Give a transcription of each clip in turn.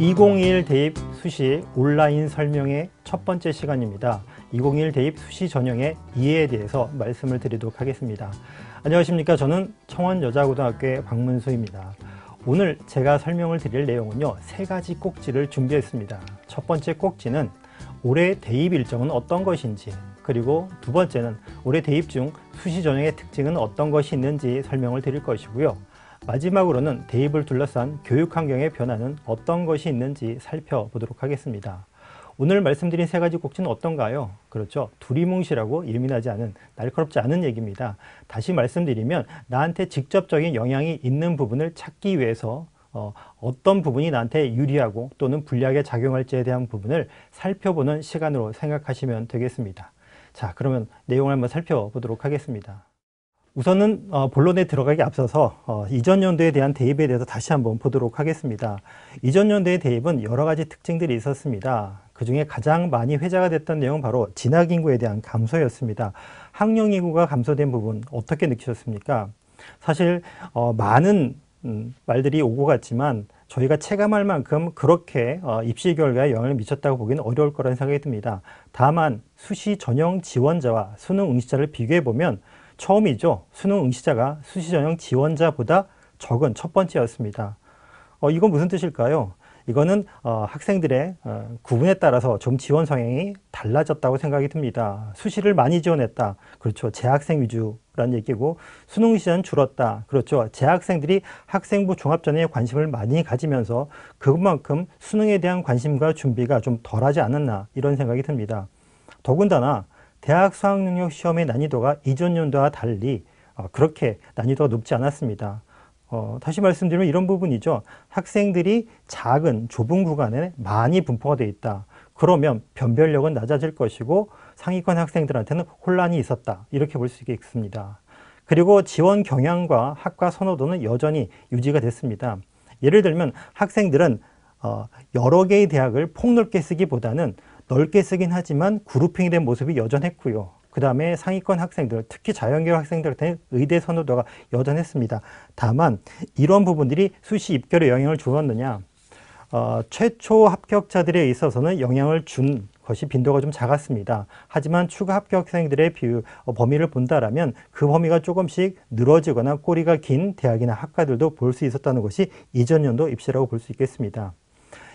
201 대입 수시 온라인 설명회첫 번째 시간입니다. 201 대입 수시 전형의 이해에 대해서 말씀을 드리도록 하겠습니다. 안녕하십니까. 저는 청원여자고등학교의 박문수입니다. 오늘 제가 설명을 드릴 내용은요. 세 가지 꼭지를 준비했습니다. 첫 번째 꼭지는 올해 대입 일정은 어떤 것인지 그리고 두 번째는 올해 대입 중 수시 전형의 특징은 어떤 것이 있는지 설명을 드릴 것이고요. 마지막으로는 대입을 둘러싼 교육 환경의 변화는 어떤 것이 있는지 살펴보도록 하겠습니다. 오늘 말씀드린 세 가지 꼭지는 어떤가요? 그렇죠. 두리뭉실하고 예민하지 않은 날카롭지 않은 얘기입니다. 다시 말씀드리면 나한테 직접적인 영향이 있는 부분을 찾기 위해서 어, 어떤 부분이 나한테 유리하고 또는 불리하게 작용할지에 대한 부분을 살펴보는 시간으로 생각하시면 되겠습니다. 자 그러면 내용을 한번 살펴보도록 하겠습니다. 우선은 어, 본론에 들어가기 앞서서 어, 이전 연도에 대한 대입에 대해서 다시 한번 보도록 하겠습니다. 이전 연도의 대입은 여러 가지 특징들이 있었습니다. 그 중에 가장 많이 회자가 됐던 내용 은 바로 진학 인구에 대한 감소였습니다. 학령 인구가 감소된 부분 어떻게 느끼셨습니까? 사실 어, 많은 음, 말들이 오고 갔지만 저희가 체감할 만큼 그렇게 어, 입시 결과에 영향을 미쳤다고 보기는 어려울 거라는 생각이 듭니다. 다만 수시 전형 지원자와 수능 응시자를 비교해보면 처음이죠. 수능 응시자가 수시 전형 지원자보다 적은 첫 번째였습니다. 어, 이건 무슨 뜻일까요? 이거는 어, 학생들의 어, 구분에 따라서 좀 지원 성향이 달라졌다고 생각이 듭니다. 수시를 많이 지원했다. 그렇죠. 재학생 위주라는 얘기고 수능 시는 줄었다. 그렇죠. 재학생들이 학생부 종합전형에 관심을 많이 가지면서 그만큼 수능에 대한 관심과 준비가 좀 덜하지 않았나 이런 생각이 듭니다. 더군다나 대학 수학능력 시험의 난이도가 이전 연도와 달리 어, 그렇게 난이도가 높지 않았습니다. 어, 다시 말씀드리면 이런 부분이죠. 학생들이 작은 좁은 구간에 많이 분포가 되어 있다. 그러면 변별력은 낮아질 것이고 상위권 학생들한테는 혼란이 있었다. 이렇게 볼 수 있겠습니다. 그리고 지원 경향과 학과 선호도는 여전히 유지가 됐습니다. 예를 들면 학생들은 어, 여러 개의 대학을 폭넓게 쓰기보다는 넓게 쓰긴 하지만 그룹핑이 된 모습이 여전했고요. 그 다음에 상위권 학생들, 특히 자연계 학생들한테 의대 선호도가 여전했습니다. 다만 이런 부분들이 수시 입결에 영향을 주었느냐 어, 최초 합격자들에 있어서는 영향을 준 것이 빈도가 좀 작았습니다. 하지만 추가 합격생들의 비율, 어, 범위를 본다라면 그 범위가 조금씩 늘어지거나 꼬리가 긴 대학이나 학과들도 볼 수 있었다는 것이 이전 연도 입시라고 볼 수 있겠습니다.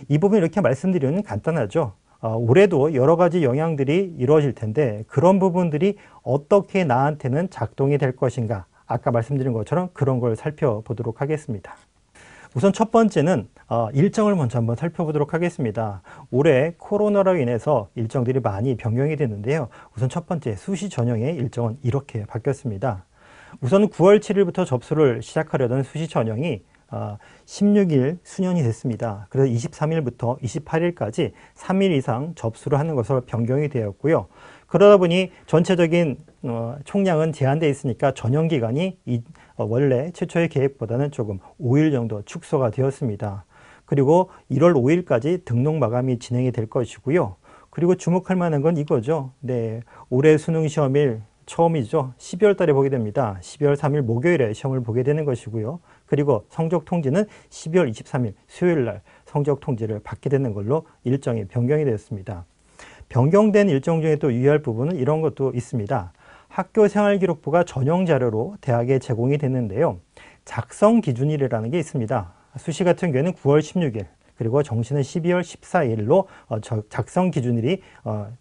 이 부분 이렇게 말씀드리면 간단하죠. 어, 올해도 여러 가지 영향들이 이루어질 텐데 그런 부분들이 어떻게 나한테는 작동이 될 것인가 아까 말씀드린 것처럼 그런 걸 살펴보도록 하겠습니다. 우선 첫 번째는 어, 일정을 먼저 한번 살펴보도록 하겠습니다. 올해 코로나로 인해서 일정들이 많이 변경이 됐는데요. 우선 첫 번째 수시 전형의 일정은 이렇게 바뀌었습니다. 우선 9월 7일부터 접수를 시작하려던 수시 전형이 16일 아, 수년이 됐습니다. 그래서 23일부터 28일까지 3일 이상 접수를 하는 것으로 변경이 되었고요. 그러다 보니 전체적인 어, 총량은 제한되어 있으니까 전용 기간이 어, 원래 최초의 계획보다는 조금 5일 정도 축소가 되었습니다. 그리고 1월 5일까지 등록 마감이 진행이 될 것이고요. 그리고 주목할 만한 건 이거죠. 네, 올해 수능 시험일 처음이죠. 12월 달에 보게 됩니다. 12월 3일 목요일에 시험을 보게 되는 것이고요. 그리고 성적 통지는 12월 23일 수요일 날 성적 통지를 받게 되는 걸로 일정이 변경이 되었습니다. 변경된 일정 중에 또 유의할 부분은 이런 것도 있습니다. 학교 생활기록부가 전용 자료로 대학에 제공이 되는데요. 작성 기준일이라는 게 있습니다. 수시 같은 경우에는 9월 16일, 그리고 정시는 12월 14일로 어, 작성 기준일이 어,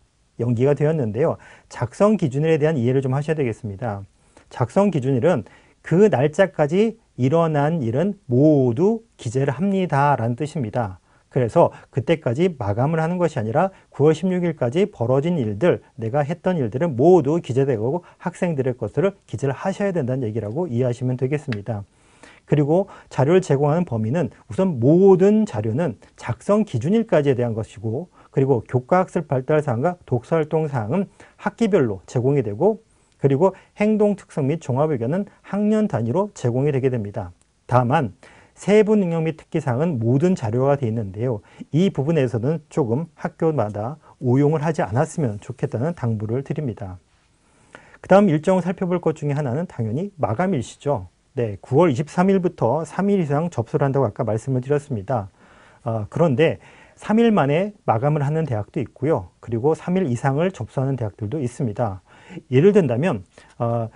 연기가 되었는데요. 작성 기준일에 대한 이해를 좀 하셔야 되겠습니다. 작성 기준일은 그 날짜까지 일어난 일은 모두 기재를 합니다. 라는 뜻입니다. 그래서 그때까지 마감을 하는 것이 아니라 9월 16일까지 벌어진 일들, 내가 했던 일들은 모두 기재되고 학생들의 것들을 기재를 하셔야 된다는 얘기라고 이해하시면 되겠습니다. 그리고 자료를 제공하는 범위는 우선 모든 자료는 작성 기준일까지에 대한 것이고 그리고 교과학습 발달 사항과 독서활동 사항은 학기별로 제공이 되고 그리고 행동 특성 및 종합 의견은 학년 단위로 제공이 되게 됩니다. 다만 세부 능력 및 특기사항은 모든 자료가 되어 있는데요. 이 부분에서는 조금 학교마다 오용을 하지 않았으면 좋겠다는 당부를 드립니다. 그 다음 일정 을 살펴볼 것 중에 하나는 당연히 마감일시죠. 네, 9월 23일부터 3일 이상 접수를 한다고 아까 말씀을 드렸습니다. 어, 그런데 3일 만에 마감을 하는 대학도 있고요. 그리고 3일 이상을 접수하는 대학들도 있습니다. 예를 든다면 어,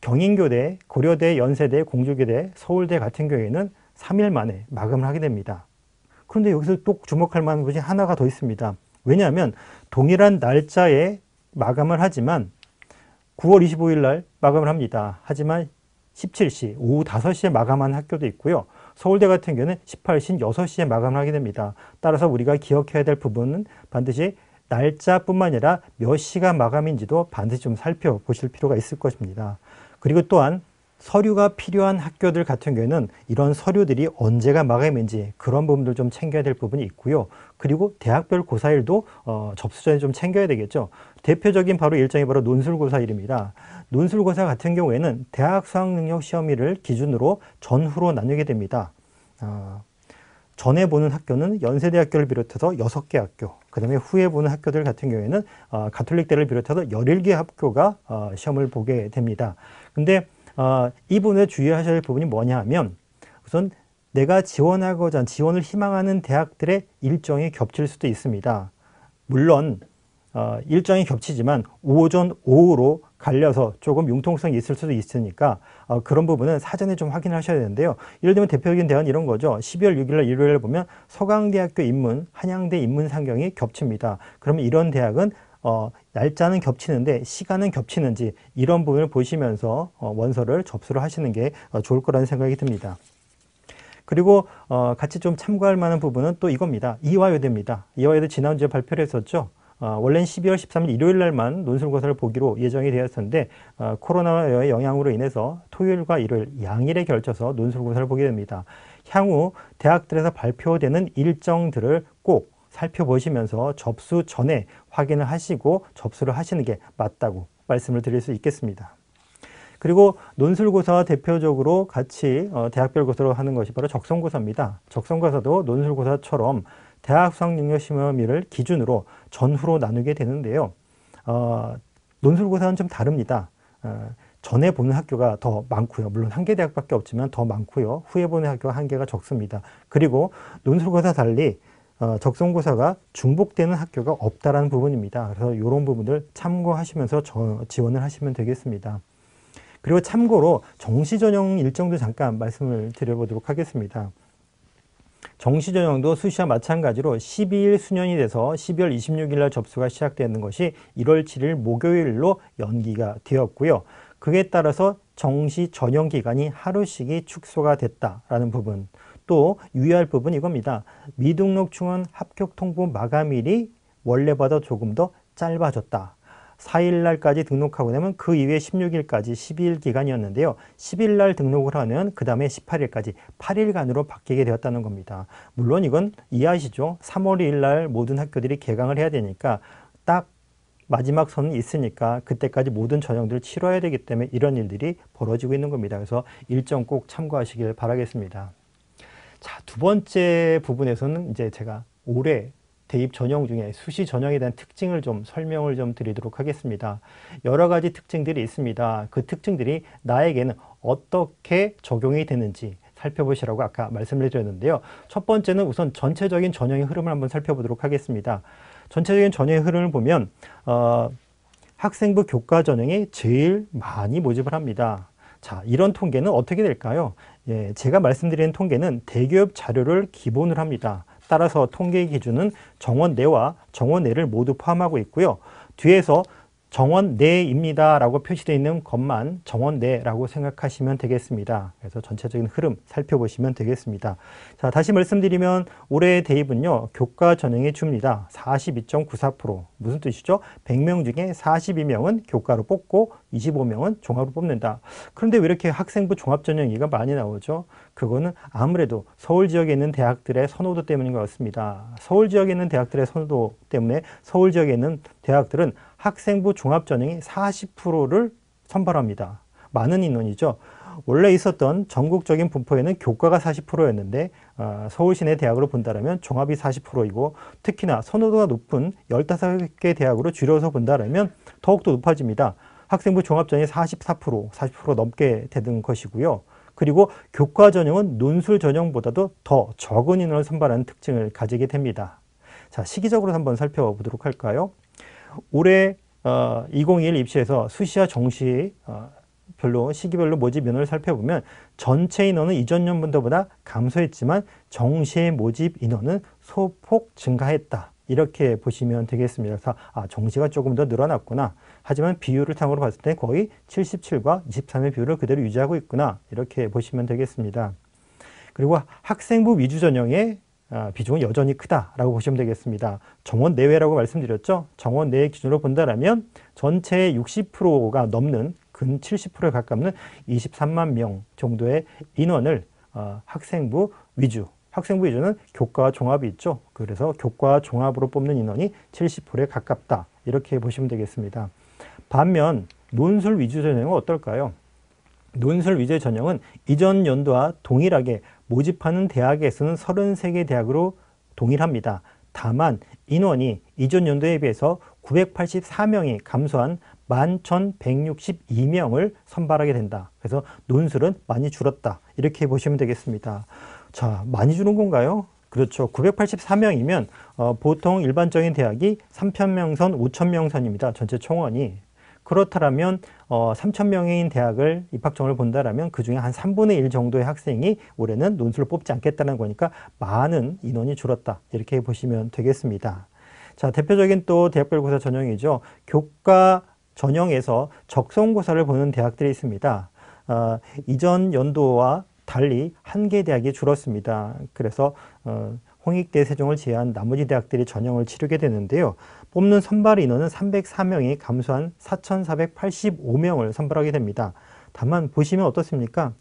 경인교대, 고려대, 연세대, 공주교대, 서울대 같은 경우에는 3일 만에 마감을 하게 됩니다. 그런데 여기서 또 주목할 만한 것이 하나가 더 있습니다. 왜냐하면 동일한 날짜에 마감을 하지만 9월 25일 날 마감을 합니다. 하지만 17시, 오후 5시에 마감한 학교도 있고요. 서울대 같은 경우는 18시, 6시에 마감을 하게 됩니다. 따라서 우리가 기억해야 될 부분은 반드시 날짜뿐만 아니라 몇 시간 마감인지도 반드시 좀 살펴보실 필요가 있을 것입니다. 그리고 또한 서류가 필요한 학교들 같은 경우에는 이런 서류들이 언제가 마감인지 그런 부분들 좀 챙겨야 될 부분이 있고요. 그리고 대학별 고사일도 어, 접수 전에 좀 챙겨야 되겠죠. 대표적인 바로 일정이 바로 논술고사일입니다. 논술고사 같은 경우에는 대학 수학능력 시험일을 기준으로 전후로 나누게 됩니다. 어, 전에 보는 학교는 연세대학교를 비롯해서 여섯 개 학교, 그 다음에 후에 보는 학교들 같은 경우에는 어, 가톨릭대를 비롯해서 열일 개 학교가 어, 시험을 보게 됩니다. 근데 어, 이분에 주의하셔야 할 부분이 뭐냐 하면 우선 내가 지원하고자 지원을 희망하는 대학들의 일정이 겹칠 수도 있습니다. 물론 어, 일정이 겹치지만 오전, 오후로 갈려서 조금 융통성이 있을 수도 있으니까 어, 그런 부분은 사전에 좀 확인하셔야 되는데요. 예를 들면 대표적인 대안 이런 거죠. 12월 6일 날 일요일에 보면 서강대학교 입문, 한양대 입문 상경이 겹칩니다. 그러면 이런 대학은 어, 날짜는 겹치는데 시간은 겹치는지 이런 부분을 보시면서 어, 원서를 접수를 하시는 게 어, 좋을 거라는 생각이 듭니다. 그리고 어, 같이 좀 참고할 만한 부분은 또 이겁니다. 이화여대입니다. 이화여대 지난주에 발표를 했었죠. 어, 원래는 12월 13일 일요일 날만 논술고사를 보기로 예정이 되었었는데 어, 코로나의 영향으로 인해서 토요일과 일요일 양일에 걸쳐서 논술고사를 보게 됩니다. 향후 대학들에서 발표되는 일정들을 꼭 살펴보시면서 접수 전에 확인을 하시고 접수를 하시는 게 맞다고 말씀을 드릴 수 있겠습니다. 그리고 논술고사와 대표적으로 같이 어, 대학별 고사로 하는 것이 바로 적성고사입니다. 적성고사도 논술고사처럼 대학성 능력시험을 기준으로 전후로 나누게 되는데요. 어, 논술고사는 좀 다릅니다. 어, 전에 보는 학교가 더 많고요. 물론 한 개 대학밖에 없지만 더 많고요. 후에 보는 학교가 한 개가 적습니다. 그리고 논술고사 달리 어, 적성고사가 중복되는 학교가 없다라는 부분입니다. 그래서 이런 부분들 참고하시면서 저, 지원을 하시면 되겠습니다. 그리고 참고로 정시 전형 일정도 잠깐 말씀을 드려보도록 하겠습니다. 정시전형도 수시와 마찬가지로 12일 수년이 돼서 12월 26일 날 접수가 시작되는 것이 1월 7일 목요일로 연기가 되었고요. 그에 따라서 정시 전형 기간이 하루씩이 축소가 됐다라는 부분 또 유의할 부분 이겁니다. 이미등록충원 합격 통보 마감일이 원래보다 조금 더 짧아졌다. 4일날까지 등록하고 나면 그 이후에 16일까지 12일 기간이었는데요. 10일날 등록을 하면 그 다음에 18일까지 8일간으로 바뀌게 되었다는 겁니다. 물론 이건 이해하시죠? 3월 2일날 모든 학교들이 개강을 해야 되니까 딱 마지막 선은 있으니까 그때까지 모든 전형들을 치러야 되기 때문에 이런 일들이 벌어지고 있는 겁니다. 그래서 일정 꼭 참고하시길 바라겠습니다. 자, 두 번째 부분에서는 이제 제가 올해 대입 전형 중에 수시 전형에 대한 특징을 좀 설명을 좀 드리도록 하겠습니다. 여러 가지 특징들이 있습니다. 그 특징들이 나에게는 어떻게 적용이 되는지 살펴보시라고 아까 말씀을 드렸는데요. 첫 번째는 우선 전체적인 전형의 흐름을 한번 살펴보도록 하겠습니다. 전체적인 전형의 흐름을 보면 어, 학생부 교과 전형이 제일 많이 모집을 합니다. 자, 이런 통계는 어떻게 될까요? 예, 제가 말씀드리는 통계는 대기업 자료를 기본으로 합니다. 따라서 통계 기준은 정원 내와 정원 내를 모두 포함하고 있고요. 뒤에서 정원 내입니다 라고 표시되어 있는 것만 정원 내라고 생각하시면 되겠습니다. 그래서 전체적인 흐름 살펴보시면 되겠습니다. 자 다시 말씀드리면 올해의 대입은요. 교과 전형의 주입니다. 42.94% 무슨 뜻이죠? 100명 중에 42명은 교과로 뽑고 25명은 종합으로 뽑는다. 그런데 왜 이렇게 학생부 종합전형 얘기가 많이 나오죠? 그거는 아무래도 서울 지역에 있는 대학들의 선호도 때문인 것 같습니다. 서울 지역에 있는 대학들의 선호도 때문에 서울 지역에 있는 대학들은 학생부 종합전형이 40%를 선발합니다. 많은 인원이죠. 원래 있었던 전국적인 분포에는 교과가 40%였는데 어, 서울 시내 대학으로 본다면 종합이 40%이고 특히나 선호도가 높은 15개 대학으로 줄여서 본다면 더욱더 높아집니다. 학생부 종합전형이 44%, 40% 넘게 되는 것이고요. 그리고 교과 전형은 논술 전형보다도 더 적은 인원을 선발하는 특징을 가지게 됩니다. 자, 시기적으로 한번 살펴보도록 할까요? 올해 어, 2021 입시에서 수시와 정시 어, 별로 시기별로 모집 인원을 살펴보면 전체 인원은 이전 년보다 감소했지만 정시의 모집 인원은 소폭 증가했다. 이렇게 보시면 되겠습니다. 그래서 아, 정시가 조금 더 늘어났구나. 하지만 비율을 탕으로 봤을 때 거의 77과 23의 비율을 그대로 유지하고 있구나. 이렇게 보시면 되겠습니다. 그리고 학생부 위주 전형의 아, 비중은 여전히 크다라고 보시면 되겠습니다. 정원 내외라고 말씀드렸죠. 정원 내외 기준으로 본다면 전체의 60%가 넘는 근 70%에 가깝는 23만 명 정도의 인원을 어, 학생부 위주 학생부 위주는 교과와 종합이 있죠. 그래서 교과와 종합으로 뽑는 인원이 70%에 가깝다. 이렇게 보시면 되겠습니다. 반면 논술 위주 전형은 어떨까요? 논술 위주의 전형은 이전 연도와 동일하게 모집하는 대학에 서는 33개 대학으로 동일합니다. 다만 인원이 이전 연도에 비해서 984명이 감소한 11,162명을 선발하게 된다. 그래서 논술은 많이 줄었다. 이렇게 보시면 되겠습니다. 자, 많이 주는 건가요? 그렇죠. 984명이면 어, 보통 일반적인 대학이 3,000명선, 5,000명선입니다. 전체 총원이. 그렇다면 어, 3천 명인 대학을 입학점을 본다라면 그 중에 한 3분의 1 정도의 학생이 올해는 논술을 뽑지 않겠다는 거니까 많은 인원이 줄었다 이렇게 보시면 되겠습니다. 자 대표적인 또 대학별 고사 전형이죠. 교과 전형에서 적성고사를 보는 대학들이 있습니다. 어, 이전 연도와 달리 한 개 대학이 줄었습니다. 그래서 어, 홍익대 세종을 제외한 나머지 대학들이 전형을 치르게 되는데요. 뽑는 선발 인원은 304명이 감소한 4,485명을 선발하게 됩니다. 다만 보시면 어떻습니까?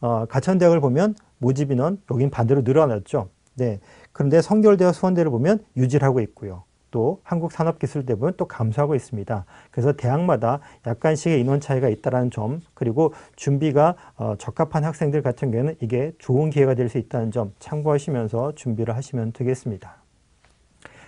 어, 가천대학을 보면 모집 인원 여긴 반대로 늘어났죠. 네. 그런데 성결대와 수원대를 보면 유지하고 있고요. 또 한국산업기술대 보면 또 감소하고 있습니다. 그래서 대학마다 약간씩의 인원 차이가 있다는 점 그리고 준비가 어, 적합한 학생들 같은 경우에는 이게 좋은 기회가 될 수 있다는 점 참고하시면서 준비를 하시면 되겠습니다.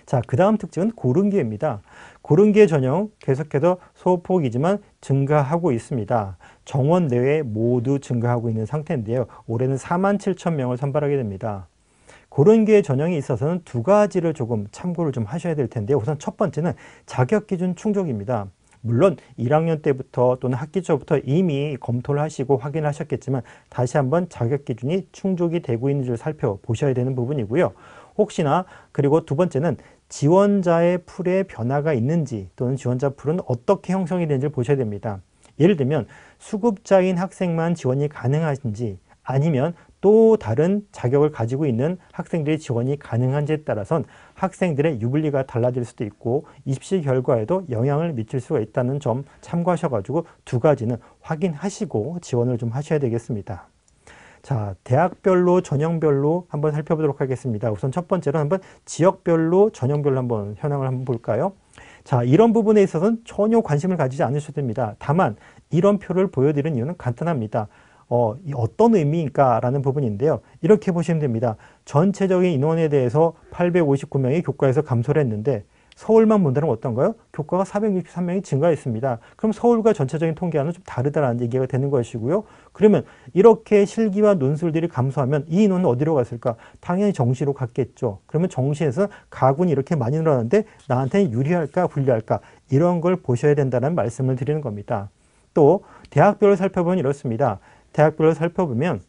자, 그 다음 특징은 고른기입니다. 고른기의 전형 계속해서 소폭이지만 증가하고 있습니다. 정원 내외 모두 증가하고 있는 상태인데요. 올해는 4만 7천 명을 선발하게 됩니다. 고른기의 전형에 있어서는 두 가지를 조금 참고를 좀 하셔야 될 텐데요. 우선 첫 번째는 자격 기준 충족입니다. 물론 1학년 때부터 또는 학기 초부터 이미 검토를 하시고 확인하셨겠지만 다시 한번 자격 기준이 충족이 되고 있는지를 살펴보셔야 되는 부분이고요. 혹시나 그리고 두 번째는 지원자의 풀에 변화가 있는지 또는 지원자 풀은 어떻게 형성이 되는지를 보셔야 됩니다. 예를 들면 수급자인 학생만 지원이 가능한지 아니면 또 다른 자격을 가지고 있는 학생들의 지원이 가능한지에 따라선 학생들의 유불리가 달라질 수도 있고 입시 결과에도 영향을 미칠 수가 있다는 점 참고하셔가지고 두 가지는 확인하시고 지원을 좀 하셔야 되겠습니다. 자, 대학별로 전형별로 한번 살펴보도록 하겠습니다. 우선 첫 번째로 한번 지역별로 전형별로 한번 현황을 한번 볼까요? 자, 이런 부분에 있어서는 전혀 관심을 가지지 않으셔도 됩니다. 다만 이런 표를 보여드리는 이유는 간단합니다. 어, 어떤 의미인가라는 부분인데요. 이렇게 보시면 됩니다. 전체적인 인원에 대해서 859명이 교과에서 감소를 했는데 서울만 본다면 어떤가요? 교과가 463명이 증가했습니다. 그럼 서울과 전체적인 통계와는 좀다르다는 얘기가 되는 것이고요. 그러면 이렇게 실기와 논술들이 감소하면 이 인원은 어디로 갔을까? 당연히 정시로 갔겠죠. 그러면 정시에서 가군이 이렇게 많이 늘어났는데 나한테는 유리할까 불리할까 이런 걸 보셔야 된다는 말씀을 드리는 겁니다. 또 대학별을 살펴보면 이렇습니다. 대학별을 살펴보면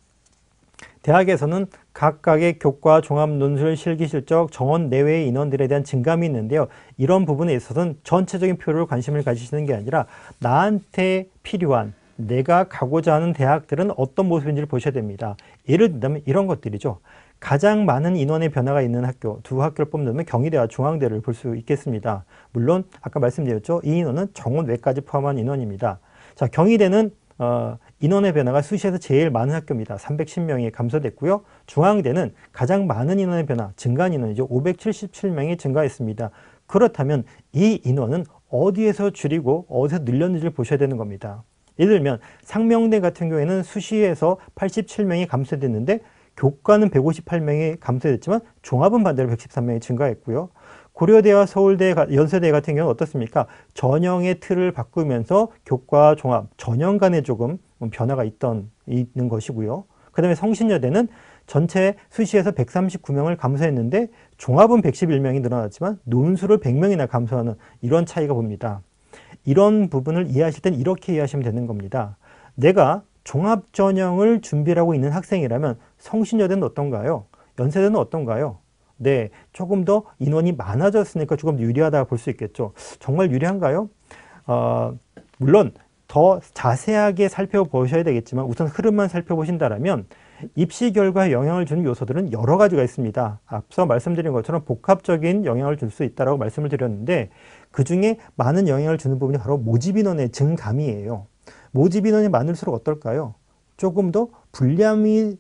대학에서는 각각의 교과, 종합, 논술, 실기 실적, 정원 내외의 인원들에 대한 증감이 있는데요. 이런 부분에 있어서는 전체적인 표를 관심을 가지시는 게 아니라 나한테 필요한 내가 가고자 하는 대학들은 어떤 모습인지를 보셔야 됩니다. 예를 들면 이런 것들이죠. 가장 많은 인원의 변화가 있는 학교, 두 학교를 뽑는다면 경희대와 중앙대를 볼 수 있겠습니다. 물론 아까 말씀드렸죠. 이 인원은 정원 외까지 포함한 인원입니다. 자, 경희대는 어, 인원의 변화가 수시에서 제일 많은 학교입니다. 310명이 감소됐고요. 중앙대는 가장 많은 인원의 변화, 증가 인원이죠. 577명이 증가했습니다. 그렇다면 이 인원은 어디에서 줄이고 어디서 늘렸는지를 보셔야 되는 겁니다. 예를 들면 상명대 같은 경우에는 수시에서 87명이 감소됐는데 교과는 158명이 감소됐지만 종합은 반대로 113명이 증가했고요. 고려대와 서울대, 연세대 같은 경우는 어떻습니까? 전형의 틀을 바꾸면서 교과 종합, 전형 간에 조금 변화가 있던, 있는 것이고요. 그 다음에 성신여대는 전체 수시에서 139명을 감소했는데 종합은 111명이 늘어났지만 논술을 100명이나 감소하는 이런 차이가 봅니다. 이런 부분을 이해하실 땐 이렇게 이해하시면 되는 겁니다. 내가 종합 전형을 준비하고 있는 학생이라면 성신여대는 어떤가요? 연세대는 어떤가요? 네, 조금 더 인원이 많아졌으니까 조금 유리하다 고볼 수 있겠죠. 정말 유리한가요? 어, 물론 더 자세하게 살펴보셔야 되겠지만 우선 흐름만 살펴보신다면 입시 결과에 영향을 주는 요소들은 여러 가지가 있습니다. 앞서 말씀드린 것처럼 복합적인 영향을 줄 수 있다고 말씀을 드렸는데 그중에 많은 영향을 주는 부분이 바로 모집인원의 증감이에요. 모집인원이 많을수록 어떨까요? 조금 더 불리함이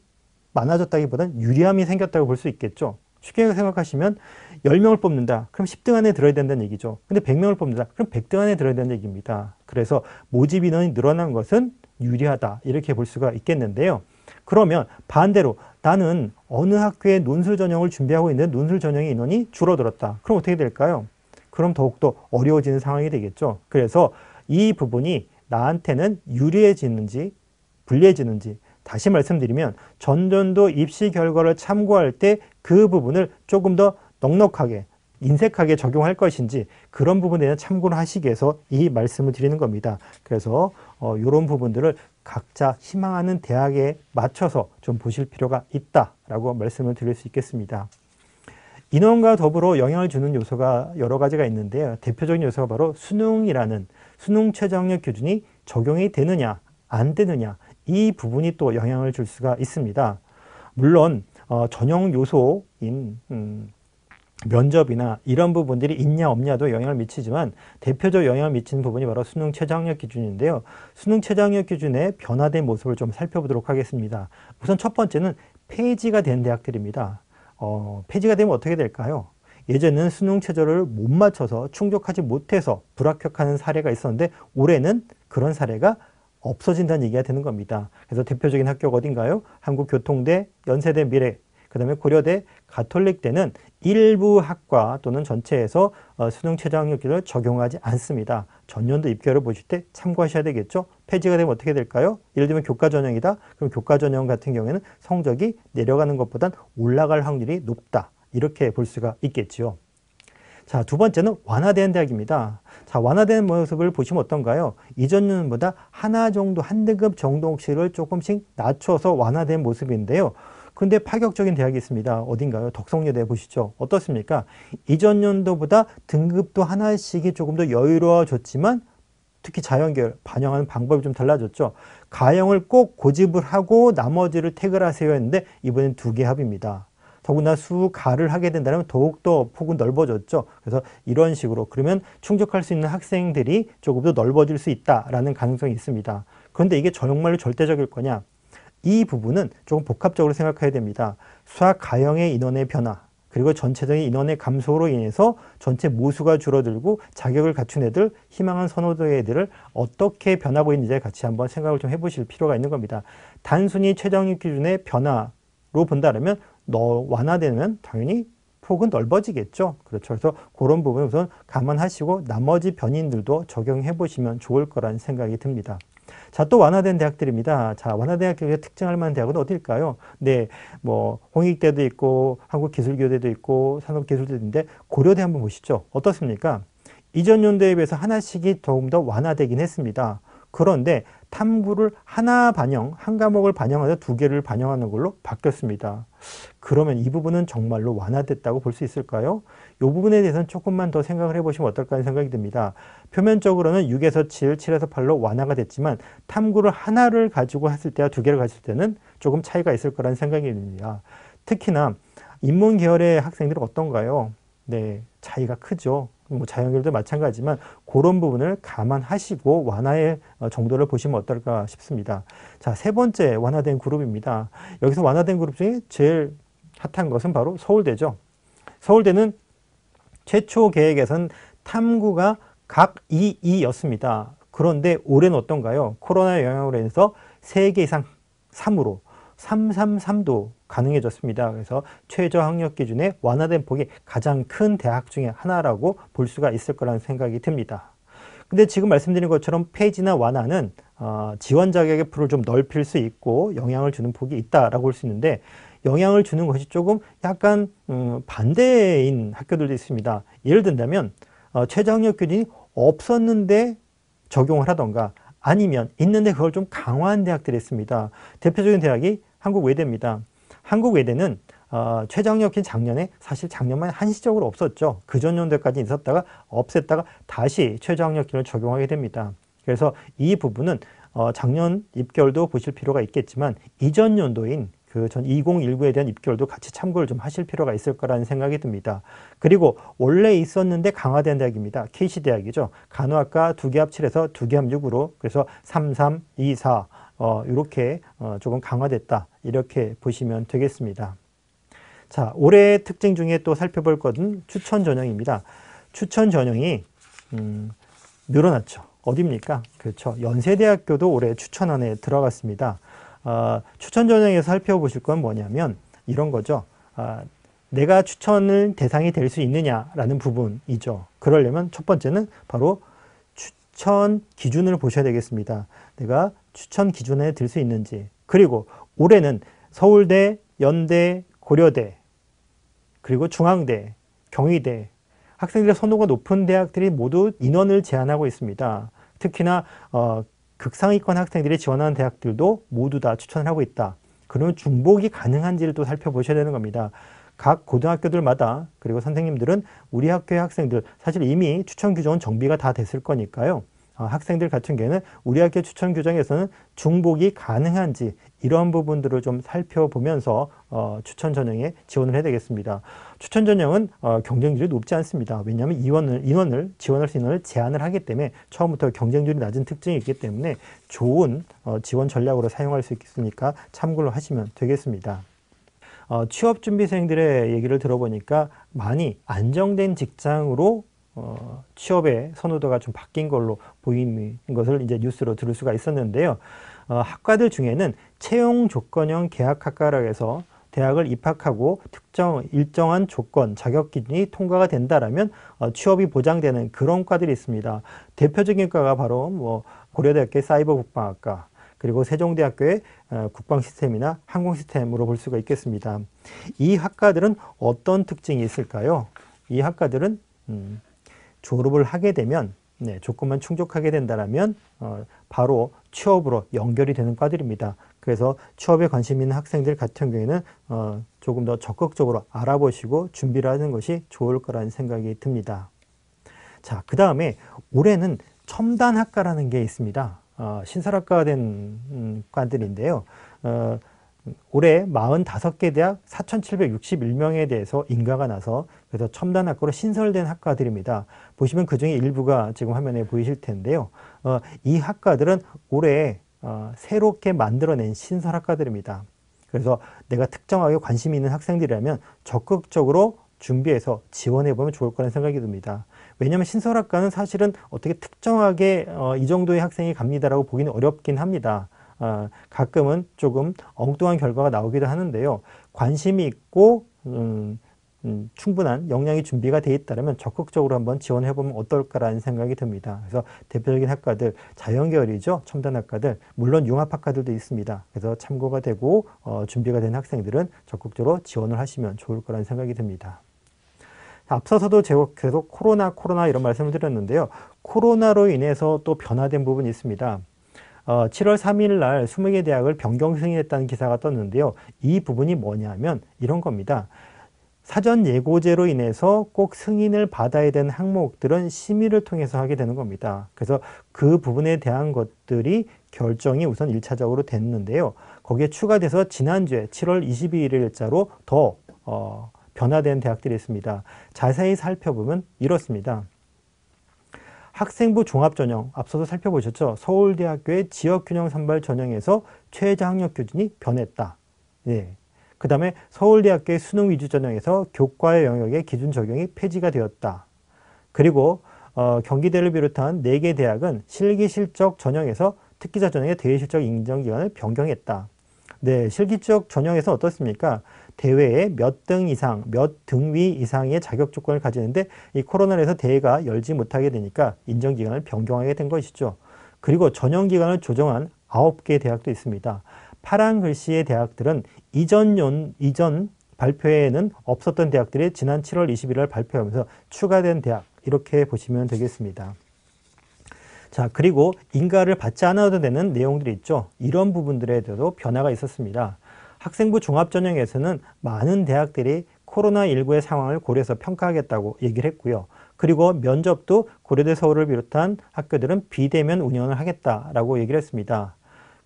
많아졌다기보다는 유리함이 생겼다고 볼 수 있겠죠. 쉽게 생각하시면 10명을 뽑는다. 그럼 10등 안에 들어야 된다는 얘기죠. 근데 100명을 뽑는다. 그럼 100등 안에 들어야 된다는 얘기입니다. 그래서 모집 인원이 늘어난 것은 유리하다. 이렇게 볼 수가 있겠는데요. 그러면 반대로 나는 어느 학교에 논술 전형을 준비하고 있는 논술 전형의 인원이 줄어들었다. 그럼 어떻게 될까요? 그럼 더욱더 어려워지는 상황이 되겠죠. 그래서 이 부분이 나한테는 유리해지는지 불리해지는지 다시 말씀드리면 전년도 입시 결과를 참고할 때 그 부분을 조금 더 넉넉하게 인색하게 적용할 것인지 그런 부분에 대한 참고를 하시기 위해서 이 말씀을 드리는 겁니다. 그래서 어, 이런 부분들을 각자 희망하는 대학에 맞춰서 좀 보실 필요가 있다라고 말씀을 드릴 수 있겠습니다. 인원과 더불어 영향을 주는 요소가 여러 가지가 있는데요. 대표적인 요소가 바로 수능이라는 수능 최저학력 기준이 적용이 되느냐 안 되느냐 이 부분이 또 영향을 줄 수가 있습니다. 물론 어, 전형 요소인 음, 면접이나 이런 부분들이 있냐 없냐도 영향을 미치지만 대표적 영향을 미치는 부분이 바로 수능 최저학력 기준인데요. 수능 최저학력 기준의 변화된 모습을 좀 살펴보도록 하겠습니다. 우선 첫 번째는 폐지가 된 대학들입니다. 어, 폐지가 되면 어떻게 될까요? 예전에는 수능 최저를 못 맞춰서 충족하지 못해서 불합격하는 사례가 있었는데 올해는 그런 사례가 없어진다는 얘기가 되는 겁니다. 그래서 대표적인 학교가 어딘가요? 한국교통대, 연세대 미래, 그 다음에 고려대, 가톨릭대는 일부 학과 또는 전체에서 어, 수능 최저학력기를 적용하지 않습니다. 전년도 입결을 보실 때 참고하셔야 되겠죠. 폐지가 되면 어떻게 될까요? 예를 들면 교과 전형이다. 그럼 교과 전형 같은 경우에는 성적이 내려가는 것보단 올라갈 확률이 높다. 이렇게 볼 수가 있겠지요. 자, 두 번째는 완화된 대학입니다. 자, 완화된 모습을 보시면 어떤가요? 이전년보다 하나 정도, 한 등급 정도 혹시를 조금씩 낮춰서 완화된 모습인데요. 근데 파격적인 대학이 있습니다. 어딘가요? 덕성여대 보시죠. 어떻습니까? 이전 년도보다 등급도 하나씩이 조금 더 여유로워졌지만 특히 자연계열 반영하는 방법이 좀 달라졌죠. 가형을 꼭 고집을 하고 나머지를 태그하세요 했는데 이번엔 두 개 합입니다. 더구나 수가를 하게 된다면 더욱더 폭은 넓어졌죠. 그래서 이런 식으로 그러면 충족할 수 있는 학생들이 조금 더 넓어질 수 있다라는 가능성이 있습니다. 그런데 이게 정말로 절대적일 거냐? 이 부분은 조금 복합적으로 생각해야 됩니다. 수학 가형의 인원의 변화, 그리고 전체적인 인원의 감소로 인해서 전체 모수가 줄어들고 자격을 갖춘 애들, 희망한 선호도의 애들을 어떻게 변하고 있는지 같이 한번 생각을 좀 해보실 필요가 있는 겁니다. 단순히 최저학 기준의 변화로 본다면 완화되면 당연히 폭은 넓어지겠죠. 그렇죠. 그래서 그런 부분 우선 감안하시고 나머지 변인들도 적용해 보시면 좋을 거라는 생각이 듭니다. 자, 또 완화된 대학들입니다. 자, 완화대학교에 특징할 만한 대학은 어디일까요? 네, 뭐, 홍익대도 있고, 한국기술교대도 있고, 산업기술대인데, 고려대 한번 보시죠. 어떻습니까? 이전 연대에 비해서 하나씩이 조금 더 완화되긴 했습니다. 그런데 탐구를 하나 반영, 한 과목을 반영하다 두 개를 반영하는 걸로 바뀌었습니다. 그러면 이 부분은 정말로 완화됐다고 볼 수 있을까요? 이 부분에 대해서는 조금만 더 생각을 해보시면 어떨까 하는 생각이 듭니다. 표면적으로는 6에서 7, 7에서 8로 완화가 됐지만 탐구를 하나를 가지고 했을 때와 두 개를 가질 때는 조금 차이가 있을 거라는 생각이 듭니다. 특히나 인문 계열의 학생들은 어떤가요? 네, 차이가 크죠. 뭐 자연결도 마찬가지지만 그런 부분을 감안하시고 완화의 어, 정도를 보시면 어떨까 싶습니다. 자, 세 번째 완화된 그룹입니다. 여기서 완화된 그룹 중에 제일 핫한 것은 바로 서울대죠. 서울대는 최초 계획에선 탐구가 각 2이였습니다. 그런데 올해는 어떤가요? 코로나 영향으로 인해서 3개 이상 3으로 333도 가능해졌습니다. 그래서 최저 학력 기준에 완화된 폭이 가장 큰 대학 중에 하나라고 볼 수가 있을 거라는 생각이 듭니다. 근데 지금 말씀드린 것처럼 폐지나 완화는 어, 지원 자격의 풀을 좀 넓힐 수 있고 영향을 주는 폭이 있다라고 볼 수 있는데 영향을 주는 것이 조금 약간 음, 반대인 학교들도 있습니다. 예를 든다면 어, 최저 학력 기준이 없었는데 적용을 하던가 아니면 있는데 그걸 좀 강화한 대학들이 있습니다. 대표적인 대학이 한국 외대입니다. 한국 외대는 어, 최장력이 작년에 사실 작년만 한시적으로 없었죠. 그 전년도까지 있었다가 없앴다가 다시 최저학력기를 적용하게 됩니다. 그래서 이 부분은 어, 작년 입결도 보실 필요가 있겠지만 이전 연도인 그 전 2019에 대한 입결도 같이 참고를 좀 하실 필요가 있을 거라는 생각이 듭니다. 그리고 원래 있었는데 강화된 대학입니다. KC 대학이죠. 간호학과 두 개 합칠해서 두개합 6으로 그래서 3324 어, 이렇게 어, 조금 강화됐다. 이렇게 보시면 되겠습니다. 자, 올해의 특징 중에 또 살펴볼 것은 추천 전형입니다. 추천 전형이 음, 늘어났죠. 어딥니까? 그렇죠. 연세대학교도 올해 추천 안에 들어갔습니다. 어, 추천 전형에서 살펴보실 건 뭐냐면 이런 거죠. 어, 내가 추천을 대상이 될 수 있느냐라는 부분이죠. 그러려면 첫 번째는 바로 추천 기준을 보셔야 되겠습니다. 내가 추천 기준에 들 수 있는지 그리고 올해는 서울대, 연대, 고려대, 그리고 중앙대, 경희대, 학생들의 선호가 높은 대학들이 모두 인원을 제한하고 있습니다. 특히나 어, 극상위권 학생들이 지원하는 대학들도 모두 다 추천을 하고 있다. 그러면 중복이 가능한지를 또 살펴보셔야 되는 겁니다. 각 고등학교들마다 그리고 선생님들은 우리 학교의 학생들 사실 이미 추천 규정은 정비가 다 됐을 거니까요. 어, 학생들 같은 경우에는 우리 학교 추천 규정에서는 중복이 가능한지 이러한 부분들을 좀 살펴보면서 어, 추천 전형에 지원을 해야 되겠습니다. 추천 전형은 어, 경쟁률이 높지 않습니다. 왜냐하면 이원을, 인원을 지원할 수 있는 인을 제한을 하기 때문에 처음부터 경쟁률이 낮은 특징이 있기 때문에 좋은 어, 지원 전략으로 사용할 수 있으니까 참고로 하시면 되겠습니다. 어, 취업준비생들의 얘기를 들어보니까 많이 안정된 직장으로 어, 취업의 선호도가 좀 바뀐 걸로 보이는 것을 이제 뉴스로 들을 수가 있었는데요. 어, 학과들 중에는 채용 조건형 계약학과라고해서 대학을 입학하고 특정 일정한 조건 자격기준이 통과가 된다라면 어, 취업이 보장되는 그런 과들이 있습니다. 대표적인 과가 바로 뭐고려대학교 사이버국방학과 그리고 세종대학교의 어, 국방시스템이나 항공시스템으로 볼 수가 있겠습니다. 이 학과들은 어떤 특징이 있을까요? 이 학과들은 음, 졸업을 하게 되면 네, 조건만 충족하게 된다면 어, 바로 취업으로 연결이 되는 과들입니다. 그래서 취업에 관심 있는 학생들 같은 경우에는 어, 조금 더 적극적으로 알아보시고 준비를 하는 것이 좋을 거라는 생각이 듭니다. 자, 그 다음에 올해는 첨단학과라는 게 있습니다. 어, 신설학과 된 음, 과들인데요. 어, 올해 45개 대학 4,761명에 대해서 인가가 나서 그래서 첨단학과로 신설된 학과들입니다. 보시면 그 중에 일부가 지금 화면에 보이실 텐데요. 어, 이 학과들은 올해 어, 새롭게 만들어낸 신설학과들입니다. 그래서 내가 특정하게 관심이 있는 학생들이라면 적극적으로 준비해서 지원해보면 좋을 거라는 생각이 듭니다. 왜냐하면 신설학과는 사실은 어떻게 특정하게 어, 이 정도의 학생이 갑니다라고 보기는 어렵긴 합니다. 어, 가끔은 조금 엉뚱한 결과가 나오기도 하는데요. 관심이 있고 음, 음, 충분한 역량이 준비가 되어 있다면 적극적으로 한번 지원해 보면 어떨까라는 생각이 듭니다. 그래서 대표적인 학과들 자연계열이죠. 첨단 학과들 물론 융합학과들도 있습니다. 그래서 참고가 되고 어, 준비가 된 학생들은 적극적으로 지원을 하시면 좋을 거라는 생각이 듭니다. 앞서서도 계속 코로나 코로나 이런 말씀을 드렸는데요. 코로나로 인해서 또 변화된 부분이 있습니다. 어, 7월 3일 날 20개 대학을 변경 승인했다는 기사가 떴는데요. 이 부분이 뭐냐면 이런 겁니다. 사전 예고제로 인해서 꼭 승인을 받아야 되는 항목들은 심의를 통해서 하게 되는 겁니다. 그래서 그 부분에 대한 것들이 결정이 우선 1차적으로 됐는데요. 거기에 추가돼서 지난주에 7월 22일자로 더 어, 변화된 대학들이 있습니다. 자세히 살펴보면 이렇습니다. 학생부 종합전형, 앞서도 살펴보셨죠? 서울대학교의 지역균형 선발 전형에서 최저학력 기준이 변했다. 예. 그 다음에 서울대학교의 수능 위주 전형에서 교과의 영역의 기준 적용이 폐지가 되었다. 그리고 어, 경기대를 비롯한 4개 대학은 실기실적 전형에서 특기자 전형의 대외실적 인정기간을 변경했다. 네, 실기적 전형에서 어떻습니까? 대회에 몇 등 이상, 몇 등위 이상의 자격 조건을 가지는데 이 코로나에서 대회가 열지 못하게 되니까 인정기간을 변경하게 된 것이죠. 그리고 전형기간을 조정한 9개 대학도 있습니다. 파란 글씨의 대학들은 이전 연, 이전 발표에는 없었던 대학들이 지난 7월 2 1일 발표하면서 추가된 대학 이렇게 보시면 되겠습니다. 자 그리고 인가를 받지 않아도 되는 내용들이 있죠. 이런 부분들에 대해서도 변화가 있었습니다. 학생부 종합전형에서는 많은 대학들이 코로나19의 상황을 고려해서 평가하겠다고 얘기를 했고요. 그리고 면접도 고려대 서울을 비롯한 학교들은 비대면 운영을 하겠다라고 얘기를 했습니다.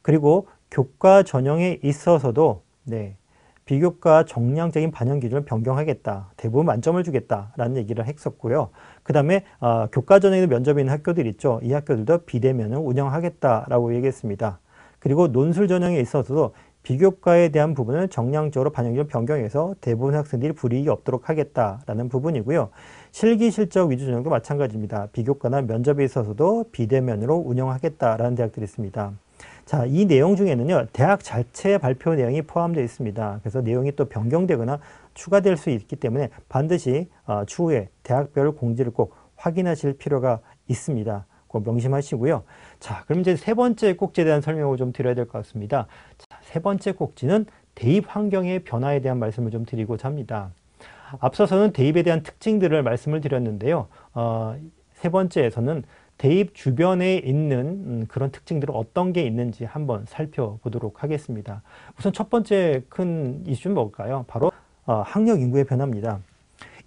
그리고 교과 전형에 있어서도 네. 비교과 정량적인 반영 기준을 변경하겠다. 대부분 만점을 주겠다라는 얘기를 했었고요. 그 다음에 어, 교과전에도 면접이 있는 학교들 있죠. 이 학교들도 비대면을 운영하겠다라고 얘기했습니다. 그리고 논술 전형에 있어서도 비교과에 대한 부분을 정량적으로 반영기준을 변경해서 대부분 학생들이 불이익이 없도록 하겠다라는 부분이고요. 실기 실적 위주 전형도 마찬가지입니다. 비교과나 면접에 있어서도 비대면으로 운영하겠다라는 대학들이 있습니다. 자, 이 내용 중에는요, 대학 자체 발표 내용이 포함되어 있습니다. 그래서 내용이 또 변경되거나 추가될 수 있기 때문에 반드시 어, 추후에 대학별 공지를 꼭 확인하실 필요가 있습니다. 꼭 명심하시고요. 자, 그럼 이제 세 번째 꼭지에 대한 설명을 좀 드려야 될 것 같습니다. 자, 세 번째 꼭지는 대입 환경의 변화에 대한 말씀을 좀 드리고자 합니다. 앞서서는 대입에 대한 특징들을 말씀을 드렸는데요. 어, 세 번째에서는 대입 주변에 있는 음, 그런 특징들은 어떤 게 있는지 한번 살펴보도록 하겠습니다. 우선 첫 번째 큰 이슈는 뭘까요? 바로 어, 학력 인구의 변화입니다.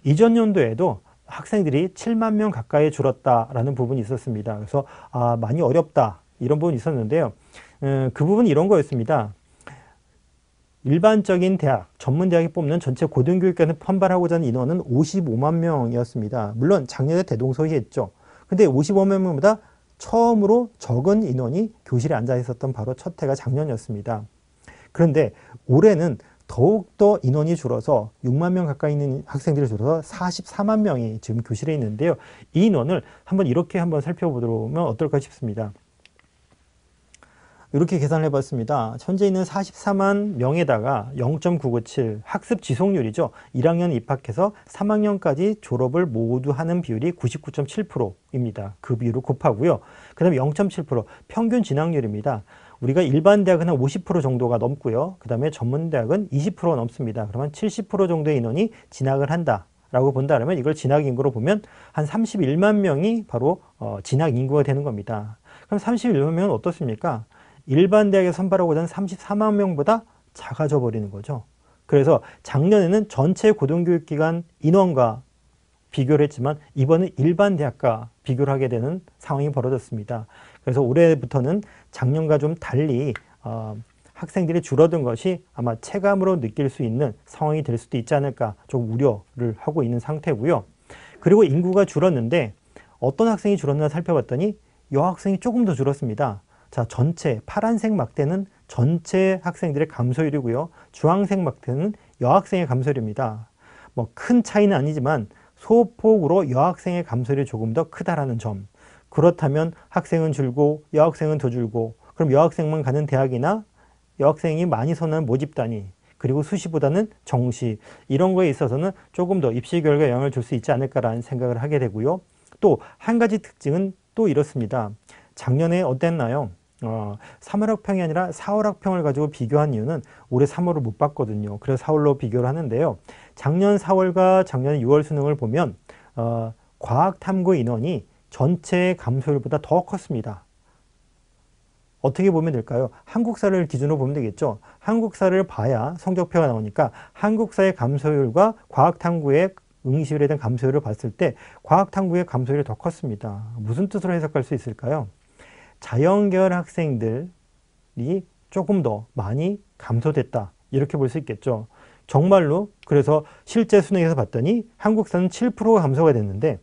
이전 연도에도 학생들이 7만 명 가까이 줄었다라는 부분이 있었습니다. 그래서 아, 많이 어렵다 이런 부분이 있었는데요. 음, 그 부분이 이런 거였습니다. 일반적인 대학, 전문대학이 뽑는 전체 고등교육과는 판발하고자 하는 인원은 55만 명이었습니다. 물론 작년에 대동소이했죠. 근데 55명보다 처음으로 적은 인원이 교실에 앉아 있었던 바로 첫 해가 작년이었습니다. 그런데 올해는 더욱더 인원이 줄어서 6만 명 가까이 있는 학생들이 줄어서 44만 명이 지금 교실에 있는데요. 이 인원을 한번 이렇게 한번 살펴보면 도록하 어떨까 싶습니다. 이렇게 계산을 해봤습니다. 현재 있는 44만 명에다가 0 9 9 7 학습 지속률이죠. 1학년 입학해서 3학년까지 졸업을 모두 하는 비율이 99.7%입니다. 그 비율을 곱하고요. 그 다음에 0.7% 평균 진학률입니다. 우리가 일반 대학은 한50% 정도가 넘고요. 그 다음에 전문 대학은 20% 넘습니다. 그러면 70% 정도의 인원이 진학을 한다. 라고 본다면 이걸 진학 인구로 보면 한 31만 명이 바로 어, 진학 인구가 되는 겁니다. 그럼 31만 명은 어떻습니까? 일반 대학에 선발하고 자하는 34만 명보다 작아져 버리는 거죠. 그래서 작년에는 전체 고등교육 기관 인원과 비교를 했지만 이번은 일반 대학과 비교를 하게 되는 상황이 벌어졌습니다. 그래서 올해부터는 작년과 좀 달리 어, 학생들이 줄어든 것이 아마 체감으로 느낄 수 있는 상황이 될 수도 있지 않을까 좀 우려를 하고 있는 상태고요. 그리고 인구가 줄었는데 어떤 학생이 줄었나 살펴봤더니 여학생이 조금 더 줄었습니다. 자, 전체 파란색 막대는 전체 학생들의 감소율이고요. 주황색 막대는 여학생의 감소율입니다. 뭐 큰 차이는 아니지만 소폭으로 여학생의 감소율이 조금 더 크다라는 점. 그렇다면 학생은 줄고 여학생은 더 줄고 그럼 여학생만 가는 대학이나 여학생이 많이 선호하는 모집 단위 그리고 수시보다는 정시 이런 거에 있어서는 조금 더 입시 결과에 영향을 줄 수 있지 않을까라는 생각을 하게 되고요. 또 한 가지 특징은 또 이렇습니다. 작년에 어땠나요? 어, 3월학평이 아니라 4월학평을 가지고 비교한 이유는 올해 3월을 못 봤거든요. 그래서 4월로 비교를 하는데요. 작년 4월과 작년 6월 수능을 보면 어, 과학탐구 인원이 전체 감소율보다 더 컸습니다. 어떻게 보면 될까요? 한국사를 기준으로 보면 되겠죠. 한국사를 봐야 성적표가 나오니까 한국사의 감소율과 과학탐구의 응시율에 대한 감소율을 봤을 때 과학탐구의 감소율이 더 컸습니다. 무슨 뜻으로 해석할 수 있을까요? 자연계열 학생들이 조금 더 많이 감소됐다 이렇게 볼 수 있겠죠. 정말로 그래서 실제 수능에서 봤더니 한국사는 7%가 감소가 됐는데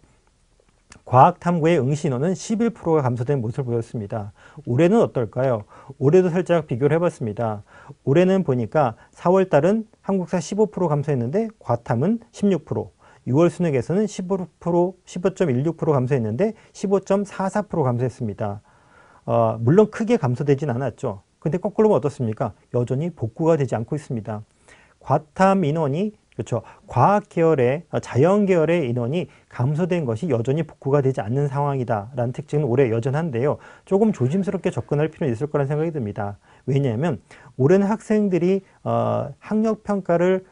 과학탐구의 응시인원 11%가 감소된 모습을 보였습니다. 올해는 어떨까요? 올해도 살짝 비교를 해봤습니다. 올해는 보니까 4월달은 한국사 15% 감소했는데 과탐은 16%, 6월 수능에서는 15%, 15.16% 감소했는데 15.44% 감소했습니다. 어, 물론 크게 감소되진 않았죠. 근데 거꾸로 뭐 어떻습니까? 여전히 복구가 되지 않고 있습니다. 과탐 인원이 그렇죠. 과학 계열의 어, 자연 계열의 인원이 감소된 것이 여전히 복구가 되지 않는 상황이다라는 특징은 올해 여전한데요. 조금 조심스럽게 접근할 필요는 있을 거라는 생각이 듭니다. 왜냐하면 올해는 학생들이 어, 학력 평가를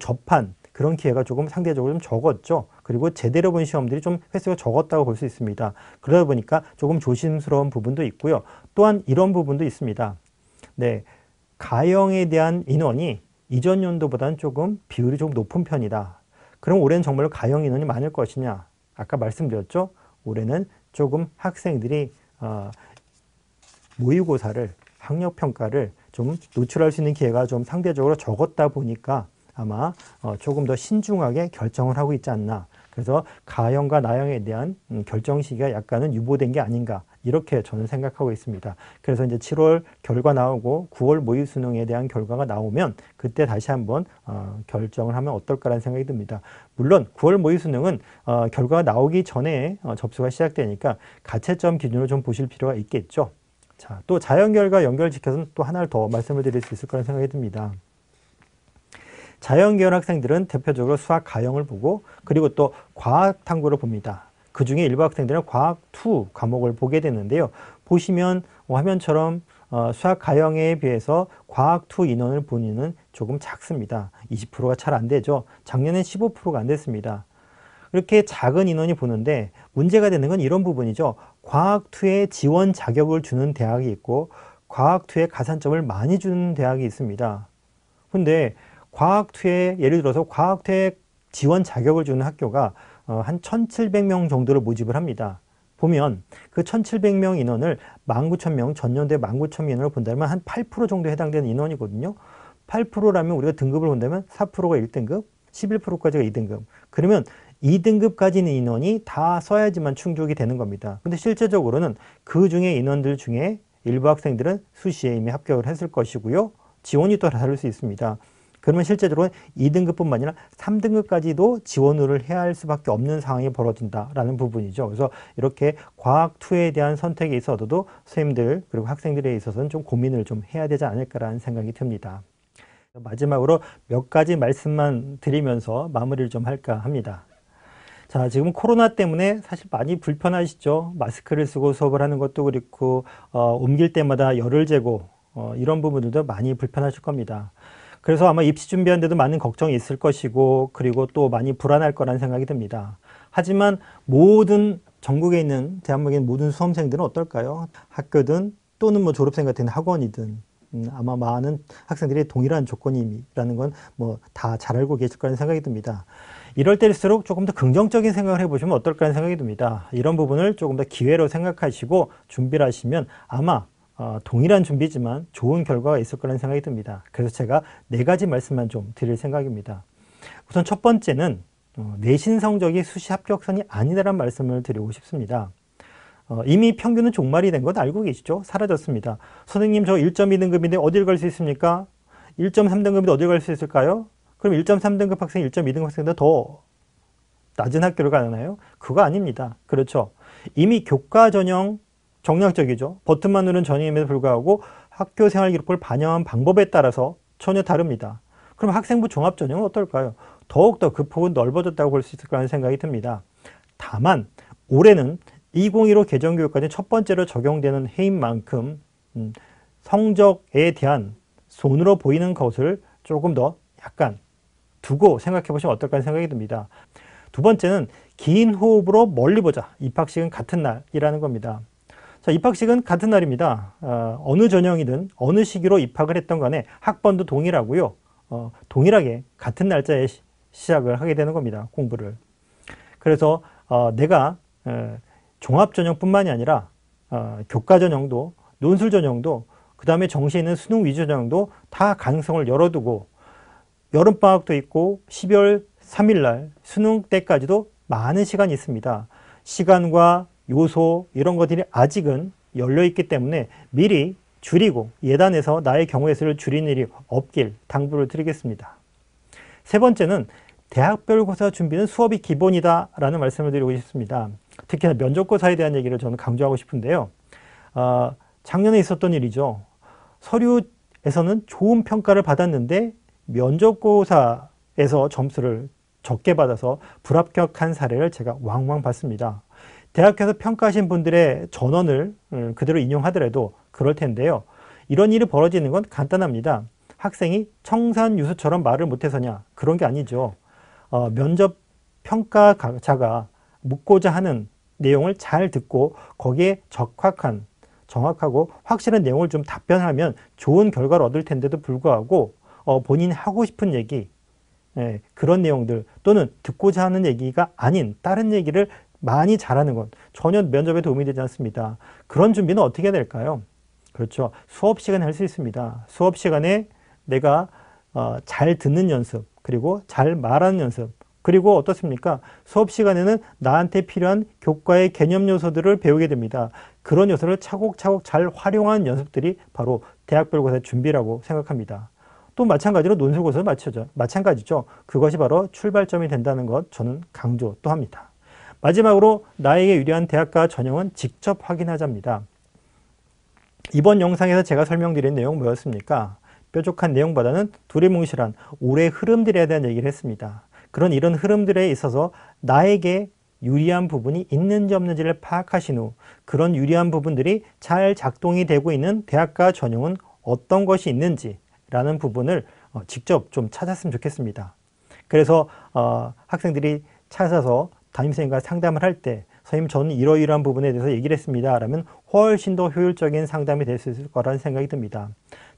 접한 그런 기회가 조금 상대적으로 좀 적었죠. 그리고 제대로 본 시험들이 좀 횟수가 적었다고 볼 수 있습니다. 그러다 보니까 조금 조심스러운 부분도 있고요. 또한 이런 부분도 있습니다. 네, 가형에 대한 인원이 이전 연도보다는 조금 비율이 좀 높은 편이다. 그럼 올해는 정말로 가형 인원이 많을 것이냐? 아까 말씀드렸죠? 올해는 조금 학생들이 어, 모의고사를 학력평가를 좀 노출할 수 있는 기회가 좀 상대적으로 적었다 보니까 아마 어, 조금 더 신중하게 결정을 하고 있지 않나 그래서 가형과 나형에 대한 음, 결정 시기가 약간은 유보된 게 아닌가 이렇게 저는 생각하고 있습니다. 그래서 이제 7월 결과 나오고 9월 모의 수능에 대한 결과가 나오면 그때 다시 한번 어, 결정을 하면 어떨까라는 생각이 듭니다. 물론 9월 모의 수능은 어, 결과가 나오기 전에 어, 접수가 시작되니까 가채점 기준으로 좀 보실 필요가 있겠죠. 자, 또 자연결과 연결시켜서또 하나를 더 말씀을 드릴 수 있을 거라는 생각이 듭니다. 자연계열 학생들은 대표적으로 수학 가형을 보고 그리고 또 과학 탐구를 봅니다. 그 중에 일부 학생들은 과학 2 과목을 보게 되는데요. 보시면 화면처럼 어, 수학 가형에 비해서 과학 2 인원을 보니는 조금 작습니다. 20%가 잘 안 되죠. 작년엔 15%가 안 됐습니다. 이렇게 작은 인원이 보는데 문제가 되는 건 이런 부분이죠. 과학2에 지원 자격을 주는 대학이 있고 과학2에 가산점을 많이 주는 대학이 있습니다. 근데 과학투에 예를 들어서 과학투에 지원 자격을 주는 학교가 어, 한 1,700명 정도를 모집을 합니다. 보면 그 1,700명 인원을 19,000명, 전년도에 19,000명 인원을 본다면 한 8% 정도 해당되는 인원이거든요. 8%라면 우리가 등급을 본다면 4%가 1등급, 11%까지가 2등급. 그러면 2등급까지 는 인원이 다 써야지만 충족이 되는 겁니다. 근데 실제적으로는 그 중에 인원들 중에 일부 학생들은 수시에 이미 합격을 했을 것이고요. 지원이 또 다를 수 있습니다. 그러면 실제적으로 2등급뿐만 아니라 3등급까지도 지원을 해야 할 수밖에 없는 상황이 벌어진다라는 부분이죠. 그래서 이렇게 과학 투에 대한 선택에 있어서도 선생님들 그리고 학생들에 있어서는 좀 고민을 좀 해야 되지 않을까라는 생각이 듭니다. 마지막으로 몇 가지 말씀만 드리면서 마무리를 좀 할까 합니다. 자, 지금 코로나 때문에 사실 많이 불편하시죠? 마스크를 쓰고 수업을 하는 것도 그렇고, 어, 옮길 때마다 열을 재고, 어, 이런 부분들도 많이 불편하실 겁니다. 그래서 아마 입시 준비하는데도 많은 걱정이 있을 것이고 그리고 또 많이 불안할 거라는 생각이 듭니다. 하지만 모든 전국에 있는 대한민국의 모든 수험생들은 어떨까요? 학교든 또는 뭐 졸업생 같은 학원이든 음, 아마 많은 학생들이 동일한 조건이라는 건 뭐 다 잘 알고 계실 거라는 생각이 듭니다. 이럴 때일수록 조금 더 긍정적인 생각을 해보시면 어떨까 하는 생각이 듭니다. 이런 부분을 조금 더 기회로 생각하시고 준비를 하시면 아마 어, 동일한 준비지만 좋은 결과가 있을 거라는 생각이 듭니다. 그래서 제가 네 가지 말씀만 좀 드릴 생각입니다. 우선 첫 번째는 어, 내신 성적이 수시 합격선이 아니다라는 말씀을 드리고 싶습니다. 어, 이미 평균은 종말이 된 건 알고 계시죠? 사라졌습니다. 선생님 저 1.2등급인데 어디를갈 수 있습니까? 1.3등급인데 어디를갈 수 있을까요? 그럼 1.3등급 학생 1.2등급 학생보다 더 낮은 학교를 가나요? 그거 아닙니다. 그렇죠. 이미 교과 전형 정략적이죠. 버튼만 누른 전임에도 불구하고 학교 생활 기록부를 반영한 방법에 따라서 전혀 다릅니다. 그럼 학생부 종합 전형은 어떨까요? 더욱더 그 폭은 넓어졌다고 볼 수 있을 거라는 생각이 듭니다. 다만 올해는 2015 개정교육과는 첫 번째로 적용되는 해인 만큼 음, 성적에 대한 손으로 보이는 것을 조금 더 약간 두고 생각해 보시면 어떨까 하는 생각이 듭니다. 두 번째는 긴 호흡으로 멀리 보자. 입학식은 같은 날이라는 겁니다. 자, 입학식은 같은 날입니다. 어, 느 전형이든 어느 시기로 입학을 했던 간에 학번도 동일하고요. 어, 동일하게 같은 날짜에 시, 작을 하게 되는 겁니다. 공부를. 그래서 어, 내가 어, 종합전형뿐만이 아니라 어, 교과전형도 논술전형도 그 다음에 정시에 있는 수능 위주전형도 다 가능성을 열어두고 여름방학도 있고 12월 3일날 수능 때까지도 많은 시간이 있습니다. 시간과 요소 이런 것들이 아직은 열려있기 때문에 미리 줄이고 예단해서 나의 경우의 수를 줄인 일이 없길 당부를 드리겠습니다. 세 번째는 대학별 고사 준비는 수업이 기본이다 라는 말씀을 드리고 싶습니다. 특히나 면접고사에 대한 얘기를 저는 강조하고 싶은데요. 어, 작년에 있었던 일이죠. 서류에서는 좋은 평가를 받았는데 면접고사에서 점수를 적게 받아서 불합격한 사례를 제가 왕왕 봤습니다. 대학에서 평가하신 분들의 전원을 음, 그대로 인용하더라도 그럴 텐데요. 이런 일이 벌어지는 건 간단합니다. 학생이 청산 유수처럼 말을 못해서냐 그런 게 아니죠. 어, 면접 평가자가 묻고자 하는 내용을 잘 듣고 거기에 적확한 정확하고 확실한 내용을 좀 답변하면 좋은 결과를 얻을 텐데도 불구하고 어, 본인 하고 싶은 얘기 예, 그런 내용들 또는 듣고자 하는 얘기가 아닌 다른 얘기를 많이 잘하는 건 전혀 면접에 도움이 되지 않습니다. 그런 준비는 어떻게 해야 될까요? 그렇죠. 수업 시간에 할 수 있습니다. 수업 시간에 내가 어, 잘 듣는 연습, 그리고 잘 말하는 연습, 그리고 어떻습니까? 수업 시간에는 나한테 필요한 교과의 개념 요소들을 배우게 됩니다. 그런 요소를 차곡차곡 잘 활용한 연습들이 바로 대학별고사의 준비라고 생각합니다. 또 마찬가지로 논술고사도 마찬가지죠. 그것이 바로 출발점이 된다는 것 저는 강조 또 합니다. 마지막으로 나에게 유리한 대학과 전형은 직접 확인하자입니다. 이번 영상에서 제가 설명드린 내용 뭐였습니까? 뾰족한 내용보다는 두리뭉실한 올해 흐름들에 대한 얘기를 했습니다. 그런 이런 흐름들에 있어서 나에게 유리한 부분이 있는지 없는지를 파악하신 후 그런 유리한 부분들이 잘 작동이 되고 있는 대학과 전형은 어떤 것이 있는지라는 부분을 어, 직접 좀 찾았으면 좋겠습니다. 그래서 어, 학생들이 찾아서 담임선생님과 상담을 할 때 선생님 저는 이러이러한 부분에 대해서 얘기를 했습니다. 라면 훨씬 더 효율적인 상담이 될 수 있을 거라는 생각이 듭니다.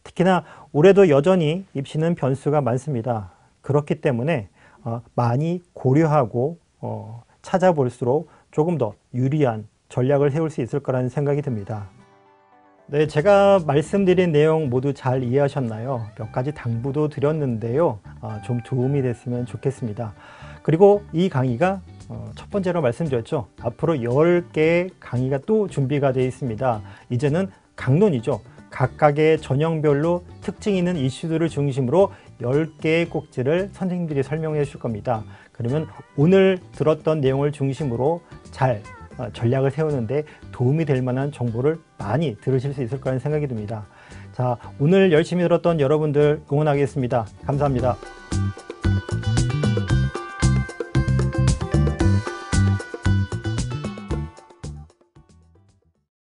특히나 올해도 여전히 입시는 변수가 많습니다. 그렇기 때문에 어, 많이 고려하고 어, 찾아볼수록 조금 더 유리한 전략을 세울 수 있을 거라는 생각이 듭니다. 네, 제가 말씀드린 내용 모두 잘 이해하셨나요? 몇 가지 당부도 드렸는데요. 아, 좀 도움이 됐으면 좋겠습니다. 그리고 이 강의가 어, 첫 번째로 말씀드렸죠 앞으로 10개의 강의가 또 준비가 되어 있습니다 이제는 강론이죠 각각의 전형별로 특징 있는 이슈들을 중심으로 10개의 꼭지를 선생님들이 설명해 주실 겁니다 그러면 오늘 들었던 내용을 중심으로 잘 어, 전략을 세우는데 도움이 될 만한 정보를 많이 들으실 수 있을 거라는 생각이 듭니다 자 오늘 열심히 들었던 여러분들 응원하겠습니다 감사합니다